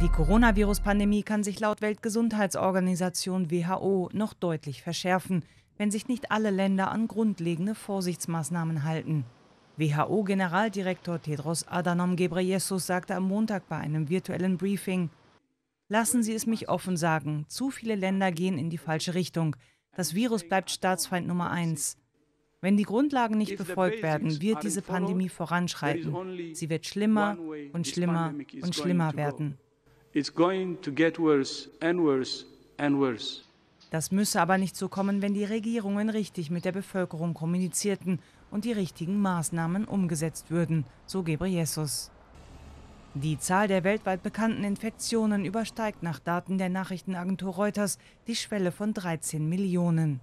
Die Coronavirus-Pandemie kann sich laut Weltgesundheitsorganisation WHO noch deutlich verschärfen, wenn sich nicht alle Länder an grundlegende Vorsichtsmaßnahmen halten. WHO-Generaldirektor Tedros Adhanom Ghebreyesus sagte am Montag bei einem virtuellen Briefing: Lassen Sie es mich offen sagen, zu viele Länder gehen in die falsche Richtung. Das Virus bleibt Staatsfeind Nummer eins. Wenn die Grundlagen nicht befolgt werden, wird diese Pandemie voranschreiten. Sie wird schlimmer und schlimmer und schlimmer werden. Das müsse aber nicht so kommen, wenn die Regierungen richtig mit der Bevölkerung kommunizierten und die richtigen Maßnahmen umgesetzt würden, so Gebreyesus. Die Zahl der weltweit bekannten Infektionen übersteigt nach Daten der Nachrichtenagentur Reuters die Schwelle von 13 Millionen.